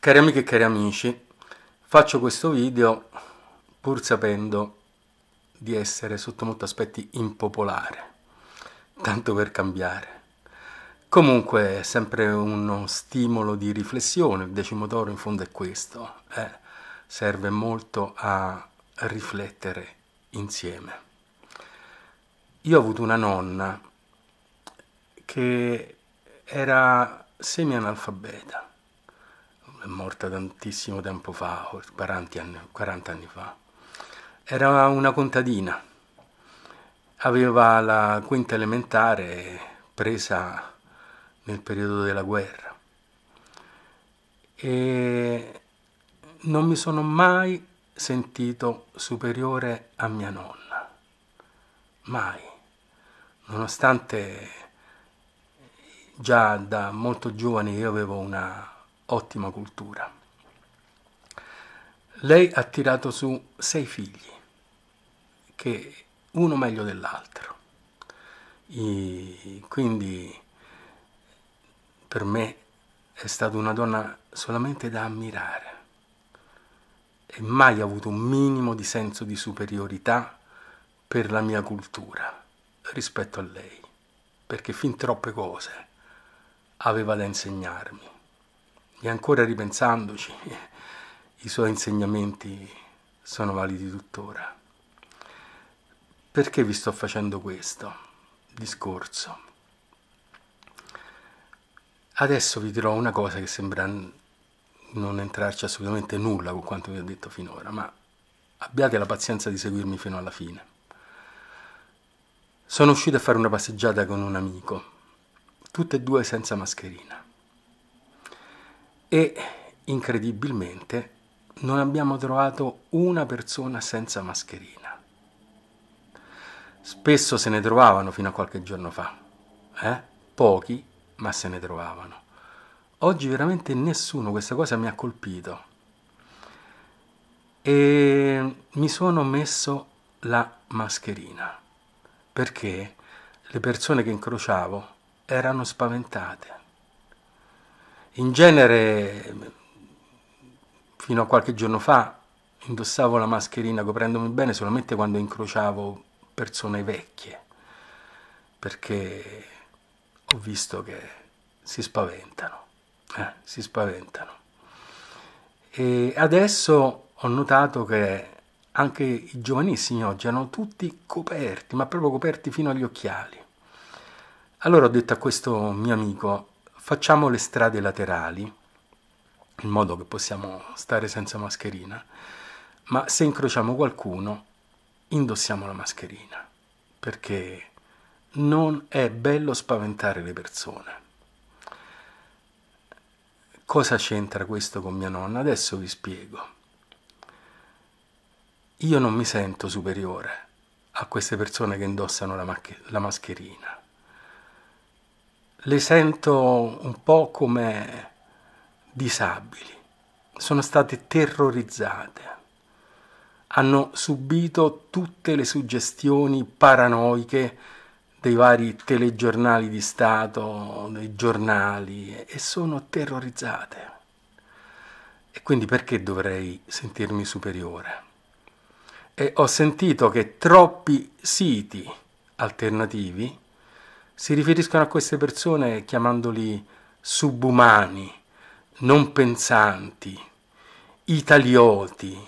Cari amiche e cari amici, faccio questo video pur sapendo di essere sotto molti aspetti impopolare, tanto per cambiare. Comunque è sempre uno stimolo di riflessione, il decimo d'oro in fondo è questo, eh? serve molto a riflettere insieme. Io ho avuto una nonna che era semi-analfabeta, è morta tantissimo tempo fa, 40 anni, 40 anni fa. Era una contadina, aveva la quinta elementare presa nel periodo della guerra e non mi sono mai sentito superiore a mia nonna, mai, nonostante già da molto giovane io avevo una ottima cultura. Lei ha tirato su sei figli, che uno meglio dell'altro. E quindi per me è stata una donna solamente da ammirare e mai avuto un minimo di senso di superiorità per la mia cultura rispetto a lei, perché fin troppe cose aveva da insegnarmi e ancora ripensandoci i suoi insegnamenti sono validi tuttora. Perché vi sto facendo questo discorso? Adesso vi dirò una cosa che sembra non entrarci assolutamente nulla con quanto vi ho detto finora, ma abbiate la pazienza di seguirmi fino alla fine. Sono uscito a fare una passeggiata con un amico, tutte e due senza mascherina e incredibilmente non abbiamo trovato una persona senza mascherina. Spesso se ne trovavano fino a qualche giorno fa, eh? pochi, ma se ne trovavano. Oggi veramente nessuno, questa cosa mi ha colpito. E mi sono messo la mascherina perché le persone che incrociavo erano spaventate in genere, fino a qualche giorno fa, indossavo la mascherina coprendomi bene solamente quando incrociavo persone vecchie, perché ho visto che si spaventano, eh, si spaventano. E adesso ho notato che anche i giovanissimi oggi hanno tutti coperti, ma proprio coperti fino agli occhiali. Allora ho detto a questo mio amico, facciamo le strade laterali in modo che possiamo stare senza mascherina, ma se incrociamo qualcuno indossiamo la mascherina, perché non è bello spaventare le persone. Cosa c'entra questo con mia nonna? Adesso vi spiego. Io non mi sento superiore a queste persone che indossano la, la mascherina le sento un po' come disabili, sono state terrorizzate, hanno subito tutte le suggestioni paranoiche dei vari telegiornali di Stato, dei giornali e sono terrorizzate. E quindi perché dovrei sentirmi superiore? E ho sentito che troppi siti alternativi si riferiscono a queste persone chiamandoli subumani, non pensanti, italioti.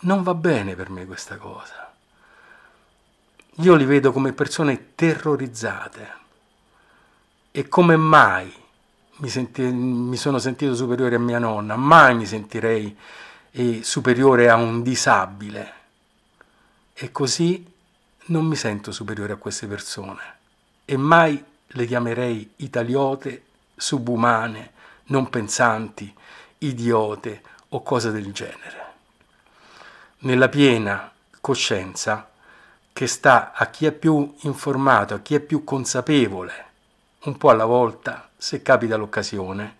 Non va bene per me questa cosa. Io li vedo come persone terrorizzate. E come mai mi, senti, mi sono sentito superiore a mia nonna? Mai mi sentirei eh, superiore a un disabile. E così non mi sento superiore a queste persone e mai le chiamerei italiote, subumane, non pensanti, idiote o cose del genere. Nella piena coscienza che sta a chi è più informato, a chi è più consapevole, un po' alla volta, se capita l'occasione,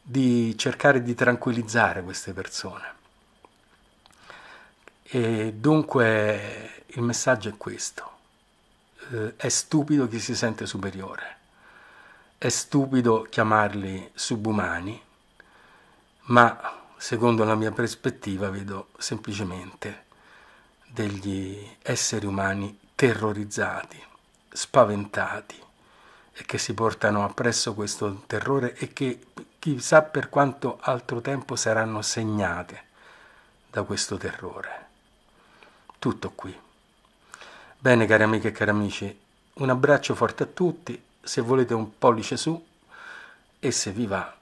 di cercare di tranquillizzare queste persone. E dunque il messaggio è questo eh, è stupido chi si sente superiore, è stupido chiamarli subumani, ma secondo la mia prospettiva vedo semplicemente degli esseri umani terrorizzati, spaventati e che si portano appresso questo terrore e che chissà per quanto altro tempo saranno segnate da questo terrore. Tutto qui. Bene cari amiche e cari amici, un abbraccio forte a tutti, se volete un pollice su e se vi va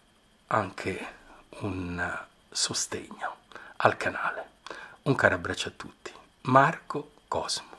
anche un sostegno al canale. Un caro abbraccio a tutti. Marco Cosmo.